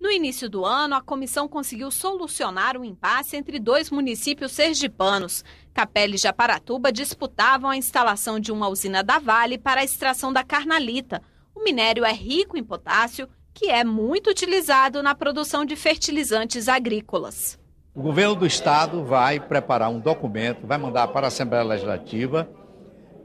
No início do ano, a comissão conseguiu solucionar o um impasse entre dois municípios sergipanos. Capela e Japaratuba disputavam a instalação de uma usina da Vale para a extração da carnalita. O minério é rico em potássio, que é muito utilizado na produção de fertilizantes agrícolas. O governo do estado vai preparar um documento, vai mandar para a Assembleia Legislativa,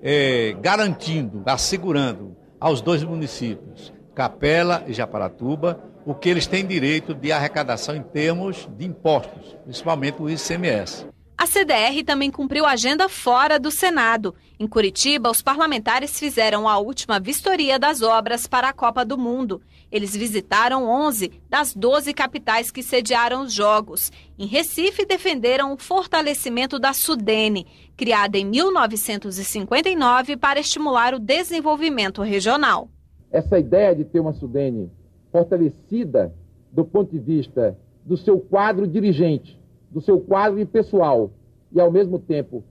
eh, garantindo, assegurando aos dois municípios Capela e Japaratuba, o que eles têm direito de arrecadação em termos de impostos, principalmente o ICMS. A CDR também cumpriu agenda fora do Senado. Em Curitiba, os parlamentares fizeram a última vistoria das obras para a Copa do Mundo. Eles visitaram 11 das 12 capitais que sediaram os Jogos. Em Recife, defenderam o fortalecimento da Sudene, criada em 1959 para estimular o desenvolvimento regional essa ideia de ter uma Sudene fortalecida do ponto de vista do seu quadro dirigente, do seu quadro pessoal, e ao mesmo tempo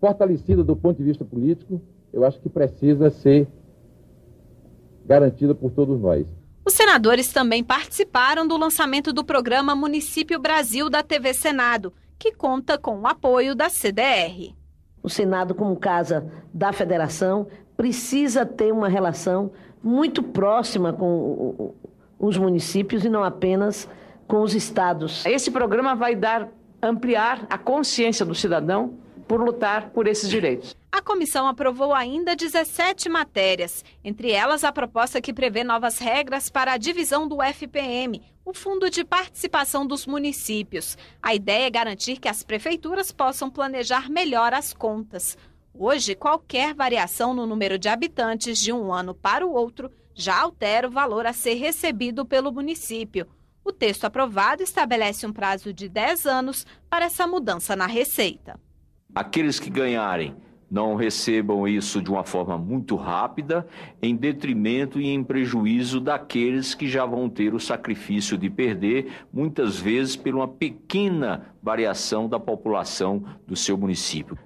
fortalecida do ponto de vista político, eu acho que precisa ser garantida por todos nós. Os senadores também participaram do lançamento do programa Município Brasil da TV Senado, que conta com o apoio da CDR. O Senado, como casa da federação, precisa ter uma relação muito próxima com os municípios e não apenas com os estados. Esse programa vai dar ampliar a consciência do cidadão por lutar por esses direitos. A comissão aprovou ainda 17 matérias, entre elas a proposta que prevê novas regras para a divisão do FPM, o Fundo de Participação dos Municípios. A ideia é garantir que as prefeituras possam planejar melhor as contas. Hoje, qualquer variação no número de habitantes de um ano para o outro já altera o valor a ser recebido pelo município. O texto aprovado estabelece um prazo de 10 anos para essa mudança na receita aqueles que ganharem não recebam isso de uma forma muito rápida, em detrimento e em prejuízo daqueles que já vão ter o sacrifício de perder, muitas vezes por uma pequena variação da população do seu município.